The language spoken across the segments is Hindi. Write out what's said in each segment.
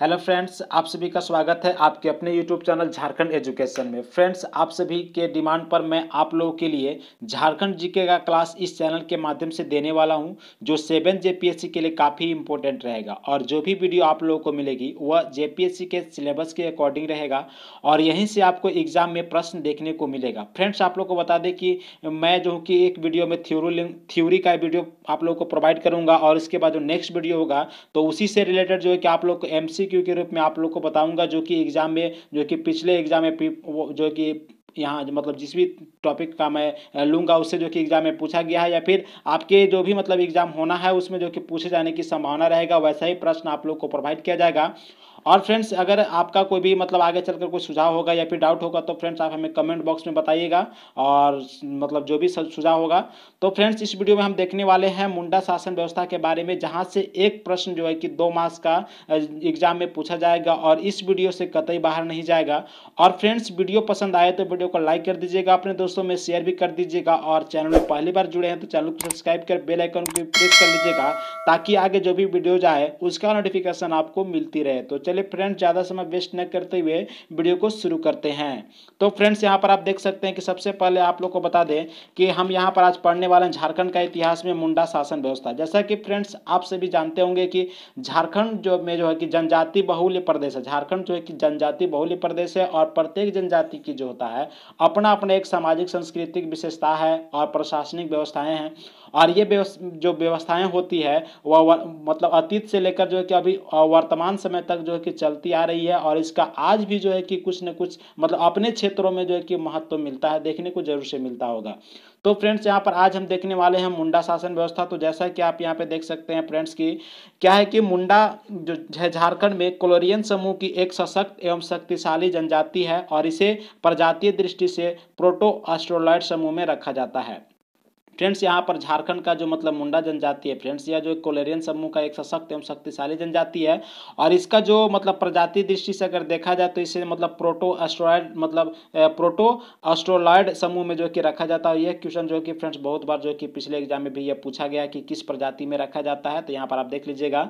हेलो फ्रेंड्स आप सभी का स्वागत है आपके अपने यूट्यूब चैनल झारखंड एजुकेशन में फ्रेंड्स आप सभी के डिमांड पर मैं आप लोगों के लिए झारखंड जीके का क्लास इस चैनल के माध्यम से देने वाला हूं जो सेवन जेपीएससी के लिए काफ़ी इंपॉर्टेंट रहेगा और जो भी वीडियो आप लोगों को मिलेगी वह जे के सिलेबस के अकॉर्डिंग रहेगा और यहीं से आपको एग्जाम में प्रश्न देखने को मिलेगा फ्रेंड्स आप लोग को बता दें कि मैं जो कि एक वीडियो में थ्योरी थ्योरी का वीडियो आप लोग को प्रोवाइड करूँगा और इसके बाद जो नेक्स्ट वीडियो होगा तो उसी से रिलेटेड जो है कि आप लोग को एम एमसीक्यू के रूप में आप लोग को बताऊंगा जो कि एग्ज़ाम में जो कि पिछले एग्ज़ाम में जो कि यहाँ मतलब जिस भी टॉपिक का मैं लूँगा उससे जो कि एग्ज़ाम में पूछा गया है या फिर आपके जो भी मतलब एग्ज़ाम होना है उसमें जो कि पूछे जाने की संभावना रहेगा वैसा ही प्रश्न आप लोग को प्रोवाइड किया जाएगा और फ्रेंड्स अगर आपका कोई भी मतलब आगे चलकर कोई सुझाव होगा या फिर डाउट होगा तो फ्रेंड्स आप हमें कमेंट बॉक्स में बताइएगा और मतलब जो भी सुझाव होगा तो फ्रेंड्स इस वीडियो में हम देखने वाले हैं मुंडा शासन व्यवस्था के बारे में जहाँ से एक प्रश्न जो है कि दो मास का एग्जाम में पूछा जाएगा और इस वीडियो से कतई बाहर नहीं जाएगा और फ्रेंड्स वीडियो पसंद आए तो वीडियो को लाइक कर दीजिएगा अपने दोस्तों में शेयर भी कर दीजिएगा और चैनल में पहली बार जुड़े हैं तो चैनल को सब्सक्राइब कर बेल आइकन को प्रेस कर लीजिएगा ताकि आगे जो भी वीडियो आए उसका नोटिफिकेशन आपको मिलती रहे तो चलिए फ्रेंड्स ज़्यादा समय वेस्ट न करते हुए वीडियो को शुरू करते हैं तो फ्रेंड्स यहाँ पर आप देख सकते हैं कि सबसे पहले आप लोग को बता दें कि हम यहाँ पर आज पढ़ने वाले हैं झारखंड का इतिहास में मुंडा शासन व्यवस्था जैसा कि फ्रेंड्स आप सभी जानते होंगे कि झारखंड जो में जो है कि जनजाति बहुल्य प्रदेश है झारखंड जो है कि जनजाति बहुल्य प्रदेश है और प्रत्येक जनजाति की जो होता है अपना अपना एक सामाजिक सांस्कृतिक विशेषता है और प्रशासनिक व्यवस्थाएं हैं और ये जो व्यवस्थाएं होती है वह मतलब अतीत से लेकर जो है कि अभी वर्तमान समय तक जो है कि चलती आ रही है और इसका आज भी जो है कि कुछ न कुछ मतलब अपने क्षेत्रों में जो है कि महत्व मिलता है देखने को जरूर से मिलता होगा तो फ्रेंड्स यहाँ पर आज हम देखने वाले हैं मुंडा शासन व्यवस्था तो जैसा कि आप यहाँ पे देख सकते हैं फ्रेंड्स की क्या है कि मुंडा जो है झारखंड में कोलोरियन समूह की एक सशक्त एवं शक्तिशाली जनजाति है और इसे प्रजातीय दृष्टि से प्रोटो ऑस्ट्रोलॉइड समूह में रखा जाता है फ्रेंड्स यहाँ पर झारखंड का जो मतलब मुंडा जनजाति है फ्रेंड्स यह जो कोलेरियन समूह का एक सशक्त एवं शक्तिशाली जनजाति है और इसका जो मतलब प्रजाति दृष्टि से अगर देखा जाए तो इसे मतलब प्रोटो एस्ट्रॉयड मतलब प्रोटो एस्ट्रोलॉयड समूह में जो कि रखा जाता है यह क्वेश्चन जो कि फ्रेंड्स बहुत बार जो कि पिछले एग्जाम में भी यह पूछा गया कि किस प्रजाति में रखा जाता है तो यहाँ पर आप देख लीजिएगा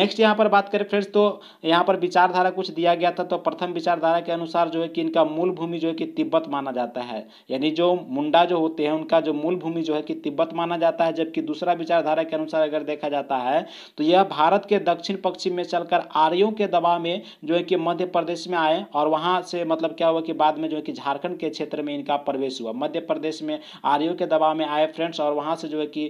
नेक्स्ट यहाँ पर बात करें फ्रेंड्स तो यहाँ पर विचारधारा कुछ दिया गया था तो प्रथम विचारधारा के अनुसार जो है कि इनका मूल भूमि जो है कि तिब्बत माना जाता है यानी जो मुंडा जो होते हैं उनका जो मूल भूमि जो है कि तिब्बत माना जाता है जबकि दूसरा विचारधारा के अनुसार अगर देखा जाता है तो यह भारत के दक्षिण पश्चिम में चलकर आर्यों के दबाव में जो है कि मध्य प्रदेश में आए और वहाँ से मतलब क्या हुआ कि बाद में जो है कि झारखंड के क्षेत्र में इनका प्रवेश हुआ मध्य प्रदेश में आर्यों के दबाव में आए फ्रेंड्स और वहाँ से जो है कि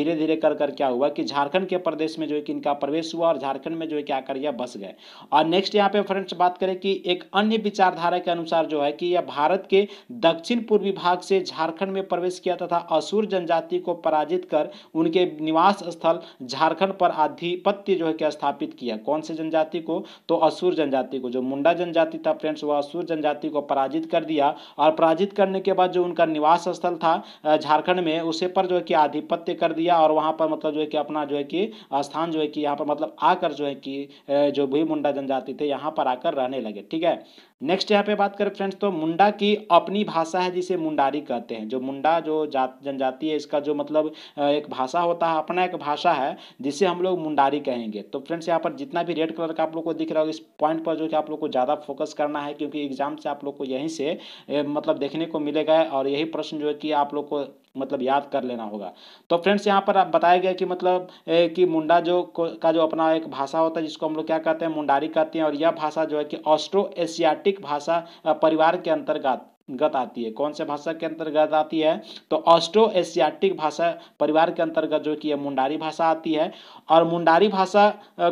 धीरे धीरे कर कर क्या हुआ कि झारखंड के प्रदेश में जो है कि इनका प्रवेश हुआ और झारखंड में जो है कि आकर यह बस गए और नेक्स्ट यहाँ पे फ्रेंड्स बात करें कि एक अन्य विचारधारा के अनुसार जो है कि यह भारत के दक्षिण पूर्वी भाग से झारखंड में प्रवेश किया था असुर जन जनजाति को पराजित कर उनके निवास स्थल झारखंड पर आधिपत्य जो है क्या स्थापित किया कौन से जनजाति को तो असुर जनजाति को जो मुंडा जनजाति था फ्रेंड्स वह असुर जनजाति को पराजित कर दिया और पराजित करने के बाद जो उनका निवास स्थल था झारखंड में उसे पर जो है कि आधिपत्य कर दिया और वहाँ पर मतलब जो है कि अपना जो है कि स्थान जो है कि यहाँ पर मतलब आकर जो है कि जो भी मुंडा जनजाति थे यहाँ पर आकर रहने लगे ठीक है नेक्स्ट यहाँ पे बात करें फ्रेंड्स तो मुंडा की अपनी भाषा है जिसे मुंडारी कहते हैं जो मुंडा जो जात जनजाति है इसका जो मतलब एक भाषा होता है अपना एक भाषा है जिसे हम लोग मुंडारी कहेंगे तो फ्रेंड्स यहाँ पर जितना भी रेड कलर का आप लोग को दिख रहा हो इस पॉइंट पर जो कि आप लोग को ज़्यादा फोकस करना है क्योंकि एग्जाम से आप लोग को यहीं से मतलब देखने को मिलेगा और यही प्रश्न जो है कि आप लोग को मतलब याद कर लेना होगा तो फ्रेंड्स यहाँ पर आप बताया गया कि मतलब ए, कि मुंडा जो का जो अपना एक भाषा होता है जिसको हम लोग क्या कहते हैं मुंडारी कहते हैं और यह भाषा जो है कि ऑस्ट्रो एशियाटिक आर्थिक भाषा परिवार के अंतर्गत गत आती है कौन से भाषा के अंतर्गत आती है तो ऑस्ट्रो एशियाटिक भाषा परिवार के अंतर्गत जो कि है मुंडारी भाषा आती है और मुंडारी भाषा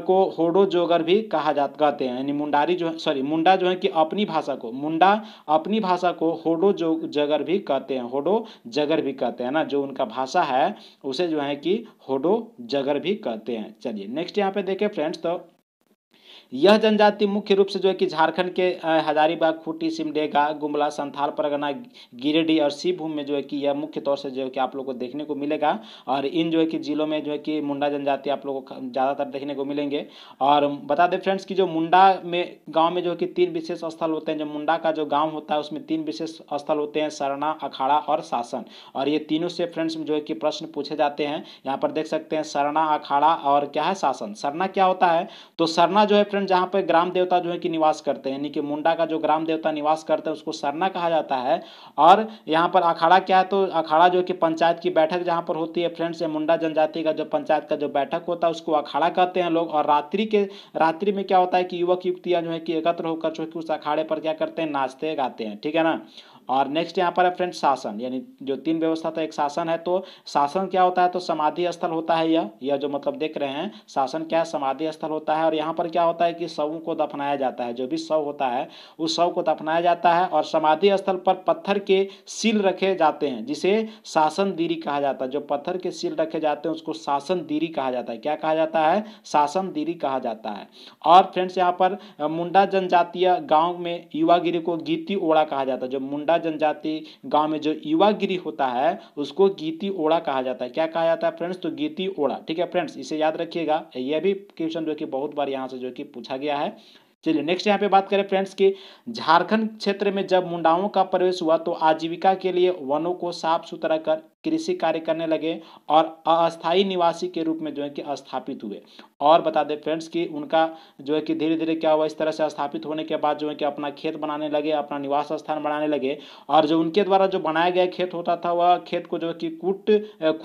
को होडो जोगर भी कहा जा कहते हैं यानी मुंडारी जो है सॉरी मुंडा जो है कि अपनी भाषा को मुंडा अपनी भाषा को होडो जो जगर भी कहते हैं होडो जगर भी कहते हैं ना जो उनका भाषा है उसे जो है कि होडो जगर भी कहते हैं चलिए नेक्स्ट यहाँ पे देखें फ्रेंड्स तो यह जनजाति मुख्य रूप से जो है कि झारखंड के हजारीबाग खूटी सिमडेगा गुमला संथाल परगना गिरिडीह और सिंहभूम में जो है कि यह मुख्य तौर से जो है कि आप लोग को देखने को मिलेगा और इन जो है कि जिलों में जो है कि मुंडा जनजाति आप लोग को ज़्यादातर देखने को मिलेंगे और बता दें फ्रेंड्स कि जो मुंडा में गाँव में जो है कि तीन विशेष स्थल होते हैं जो मुंडा का जो गाँव होता है उसमें तीन विशेष स्थल होते हैं सरना अखाड़ा और शासन और ये तीनों से फ्रेंड्स जो है कि प्रश्न पूछे जाते हैं यहाँ पर देख सकते हैं सरना अखाड़ा और क्या है शासन सरना क्या होता है तो सरना जो है क्षेत्र जहाँ पर ग्राम देवता जो है कि निवास करते हैं यानी कि मुंडा का जो ग्राम देवता निवास करते हैं उसको सरना कहा जाता है और यहाँ पर अखाड़ा क्या है तो अखाड़ा जो कि पंचायत की बैठक जहाँ पर होती है फ्रेंड्स या मुंडा जनजाति का जो पंचायत का जो बैठक होता है उसको अखाड़ा कहते हैं लोग और रात्रि के रात्रि में क्या होता है कि युवक युवतियाँ जो है कि एकत्र होकर जो है कि उस अखाड़े पर क्या करते हैं नाचते गाते हैं ठीक है ना और नेक्स्ट यहाँ पर है फ्रेंड शासन यानी जो तीन व्यवस्था था एक शासन है तो शासन क्या होता है तो समाधि स्थल होता है यह यह जो मतलब देख रहे हैं शासन क्या है समाधि स्थल होता है और यहाँ पर क्या होता है कि शवों को दफनाया जाता है जो भी शव होता है उस शव को दफनाया जाता है और समाधि स्थल पर पत्थर के सील रखे जाते हैं जिसे शासन दीरी कहा जाता है जो पत्थर के सील रखे जाते हैं उसको शासन दीरी कहा जाता है क्या कहा जाता है शासन दीरी कहा जाता है और फ्रेंड्स यहाँ पर मुंडा जनजातीय गाँव में युवागिरी को गीती ओड़ा कहा जाता है जो मुंडा जनजाति गांव में जो युवा गिरी होता है उसको गीती ओड़ा कहा जाता है क्या कहा जाता है फ्रेंड्स तो गीती ओड़ा ठीक है फ्रेंड्स इसे याद रखिएगा यह भी क्वेश्चन जो कि बहुत बार यहाँ से जो कि पूछा गया है चलिए नेक्स्ट यहाँ पे बात करें फ्रेंड्स की झारखंड क्षेत्र में जब मुंडाओं का प्रवेश हुआ तो आजीविका के लिए वनों को साफ सुथरा कर कृषि कार्य करने लगे और अस्थाई निवासी के रूप में जो है कि स्थापित हुए और बता दें फ्रेंड्स कि उनका जो है कि धीरे धीरे क्या हुआ इस तरह से स्थापित होने के बाद जो है कि अपना खेत बनाने लगे अपना निवास स्थान बनाने लगे और जो उनके द्वारा जो बनाया गया खेत होता था वह खेत को जो है कि कूट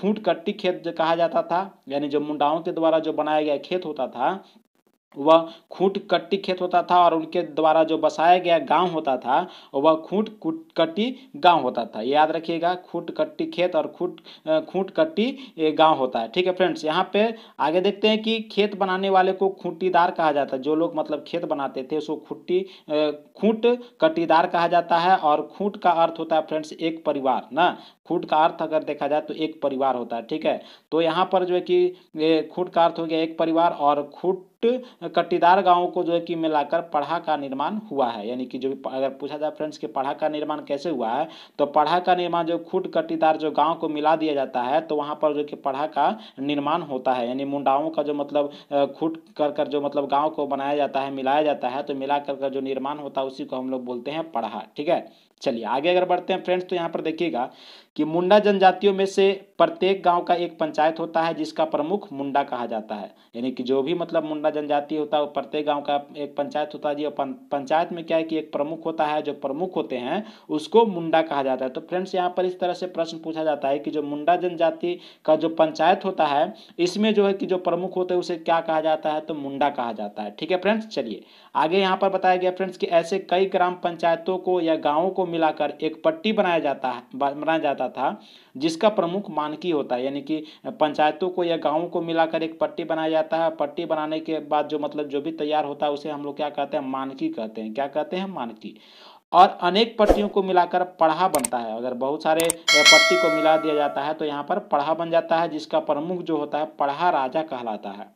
खूट कट्टी खेत कहा जाता था यानी जो मुंडाओं के द्वारा जो बनाया गया खेत होता था वह खूट कट्टी खेत होता था और उनके द्वारा जो बसाया गया गांव होता था वह खूँट कट्टी गांव होता था याद रखिएगा खूट कट्टी खेत और खूट खूट कट्टी गांव होता है ठीक है फ्रेंड्स यहाँ पे आगे देखते हैं कि खेत बनाने वाले को खूंटीदार कहा जाता है जो लोग मतलब खेत बनाते थे उसको खुट्टी खूट कट्टीदार कहा जाता है और खूट का अर्थ होता है फ्रेंड्स एक परिवार न खूट का अर्थ अगर देखा जाए तो एक परिवार होता है ठीक है तो यहाँ पर जो है कि खूट का अर्थ हो गया एक परिवार और खूट कट्टीदार गाँव को जो है कि मिलाकर पढ़ा का निर्माण हुआ है यानी कि जो भी अगर पूछा जाए फ्रेंड्स कि पढ़ा का निर्माण कैसे हुआ है तो पढ़ा का निर्माण जो खुट कट्टीदार जो गाँव को मिला दिया जाता है तो वहाँ पर जो कि पढ़ा का निर्माण होता है यानी मुंडाओं का जो मतलब खुट कर कर जो मतलब गाँव को बनाया जाता है मिलाया जाता है तो मिला कर कर जो निर्माण होता है उसी को हम लोग बोलते हैं पढ़ा ठीक है चलिए आगे अगर बढ़ते हैं फ्रेंड्स तो यहाँ पर देखिएगा कि मुंडा जनजातियों में से प्रत्येक गांव का एक पंचायत होता है जिसका प्रमुख मुंडा कहा जाता है यानी कि जो भी मतलब मुंडा अपना जनजाति होता है वो प्रत्येक गांव का एक पंचायत होता है जी और पंचायत में क्या है कि एक प्रमुख होता है जो प्रमुख होते हैं उसको मुंडा कहा जाता है तो फ्रेंड्स यहाँ पर इस तरह से प्रश्न पूछा जाता है कि जो मुंडा जनजाति का जो पंचायत होता है इसमें जो है कि जो प्रमुख होते हैं उसे क्या कहा जाता है तो मुंडा कहा जाता है ठीक है फ्रेंड्स चलिए आगे यहाँ पर बताया गया फ्रेंड्स कि ऐसे कई ग्राम पंचायतों को या गाँवों को मिलाकर एक पट्टी बनाया जाता है बनाया जाता था जिसका प्रमुख मानकी होता है यानी कि पंचायतों को या गाँवों को मिलाकर एक पट्टी बनाया जाता है पट्टी बनाने के बाद जो मतलब जो भी तैयार होता है उसे हम लोग क्या कहते हैं मानकी कहते हैं क्या कहते हैं मानकी और अनेक पट्टियों को मिलाकर पढ़ा बनता है अगर बहुत सारे पट्टी को मिला दिया जाता है तो यहाँ पर पढ़ा बन जाता है जिसका प्रमुख जो होता है पढ़ा राजा कहलाता है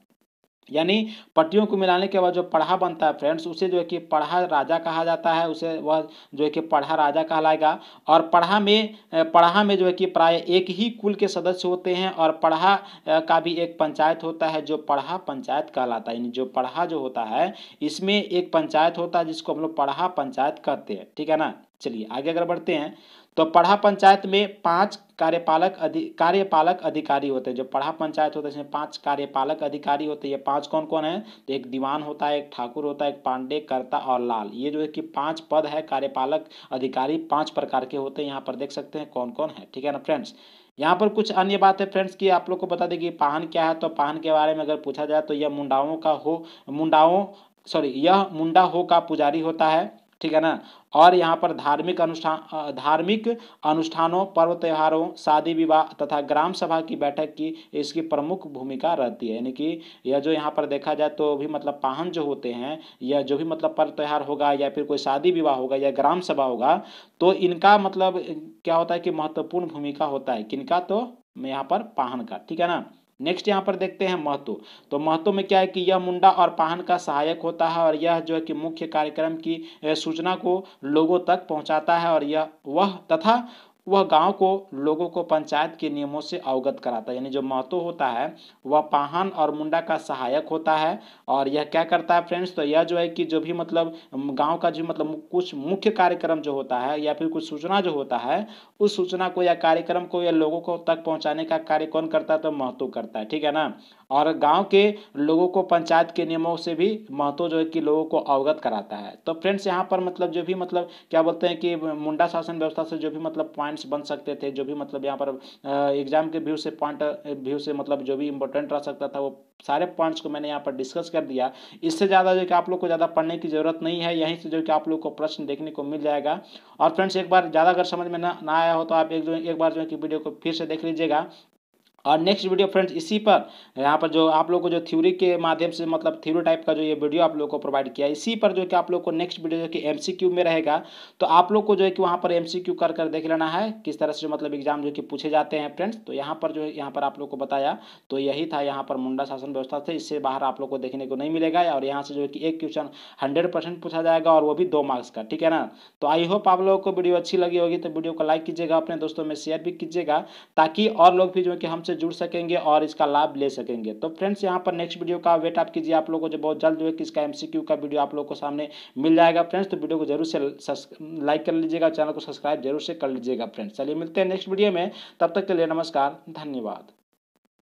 यानी पट्टियों को मिलाने के बाद जो पढ़ा बनता है फ्रेंड्स उसे जो है कि पढ़ा राजा कहा जाता है उसे वह जो है कि पढ़ा राजा कहलाएगा और पढ़ा में पढ़ा में जो है कि प्राय एक ही कुल के सदस्य होते हैं और पढ़ा का भी एक पंचायत होता है जो पढ़ा पंचायत कहलाता है यानी जो पढ़ा जो होता है इसमें एक पंचायत होता है जिसको हम लोग पढ़ा पंचायत कहते हैं ठीक है ना चलिए आगे अगर बढ़ते हैं तो पढ़ा पंचायत में पांच कार्यपालक अधि कार्यपालक अधिकारी होते हैं जो पढ़ा पंचायत होते है इसमें पांच कार्यपालक अधिकारी होते हैं ये पांच कौन कौन है तो एक दीवान होता है एक ठाकुर होता है एक पांडे कर्ता और लाल ये जो है कि पांच पद है कार्यपालक अधिकारी पांच प्रकार के होते हैं यहाँ पर देख सकते हैं कौन कौन है ठीक है ना फ्रेंड्स यहाँ पर कुछ अन्य बात है फ्रेंड्स कि आप लोग को बता देगी कि पाहन क्या है तो पाहन के बारे में अगर पूछा जाए तो यह मुंडाओं का हो मुंडाओं सॉरी यह मुंडा हो का पुजारी होता है ठीक है ना और यहाँ पर धार्मिक अनुष्ठान धार्मिक अनुष्ठानों पर्व त्योहारों शादी विवाह तथा ग्राम सभा की बैठक की इसकी प्रमुख भूमिका रहती है यानी कि यह जो यहाँ पर देखा जाए तो भी मतलब पाहन जो होते हैं या जो भी मतलब पर्व त्यौहार होगा या फिर कोई शादी विवाह होगा या ग्राम सभा होगा तो इनका मतलब क्या होता है कि महत्वपूर्ण भूमिका होता है किनका तो यहाँ पर पाहन का ठीक है ना नेक्स्ट यहाँ पर देखते हैं महत्व तो महत्व में क्या है कि यह मुंडा और पाहन का सहायक होता है और यह जो है कि मुख्य कार्यक्रम की सूचना को लोगों तक पहुँचाता है और यह वह तथा वह गांव को लोगों को पंचायत के नियमों से अवगत कराता है यानी जो महतो होता है वह पाहन और मुंडा का सहायक होता है और यह क्या करता है फ्रेंड्स तो यह जो है कि जो भी मतलब गांव का जो मतलब कुछ मुख्य कार्यक्रम जो होता है या फिर कुछ सूचना जो होता है उस सूचना को या कार्यक्रम को या लोगों को तक पहुँचाने का कार्य कौन करता है तो महत्व करता है ठीक है ना और गांव के लोगों को पंचायत के नियमों से भी महत्व जो है कि लोगों को अवगत कराता है तो फ्रेंड्स यहाँ पर मतलब जो भी मतलब क्या बोलते हैं कि मुंडा शासन व्यवस्था से जो भी मतलब पॉइंट पॉइंट्स बन सकते थे जो भी मतलब यहाँ पर एग्जाम के व्यू से पॉइंट व्यू से मतलब जो भी इंपॉर्टेंट रह सकता था वो सारे पॉइंट्स को मैंने यहाँ पर डिस्कस कर दिया इससे ज़्यादा जो कि आप लोग को ज़्यादा पढ़ने की ज़रूरत नहीं है यहीं से जो कि आप लोग को प्रश्न देखने को मिल जाएगा और फ्रेंड्स एक बार ज़्यादा अगर समझ में ना आया हो तो आप एक जो एक बार जो है कि वीडियो को फिर से देख लीजिएगा और नेक्स्ट वीडियो फ्रेंड्स इसी पर यहाँ पर जो आप लोग को जो थ्योरी के माध्यम से मतलब थ्योरी टाइप का जो ये वीडियो आप लोग को प्रोवाइड किया इसी पर जो कि आप लोग को नेक्स्ट वीडियो जो कि एमसीक्यू में रहेगा तो आप लोग को जो है कि वहाँ पर एमसीक्यू कर कर देख लेना है किस तरह से मतलब एग्जाम जो कि पूछे जाते हैं फ्रेंड्स तो यहाँ पर जो है यहाँ पर आप लोग को बताया तो यही था यहाँ पर मुंडा शासन व्यवस्था थे इससे बाहर आप लोग को देखने को नहीं मिलेगा और यहाँ से जो है कि एक क्वेश्चन हंड्रेड पूछा जाएगा और वो भी दो मार्क्स का ठीक है ना तो आई होप आप लोगों को वीडियो अच्छी लगी होगी तो वीडियो को लाइक कीजिएगा अपने दोस्तों में शेयर भी कीजिएगा ताकि और लोग भी जो कि हमसे से जुड़ सकेंगे और इसका लाभ ले सकेंगे तो फ्रेंड्स यहाँ पर नेक्स्ट वीडियो का वेट आप कीजिए आप लोगों को जो बहुत जल्द जो है एम का वीडियो आप लोग को सामने मिल जाएगा फ्रेंड्स तो वीडियो को जरूर से लाइक कर लीजिएगा चैनल को सब्सक्राइब जरूर से कर लीजिएगा फ्रेंड्स चलिए मिलते हैं नेक्स्ट वीडियो में तब तक के लिए नमस्कार धन्यवाद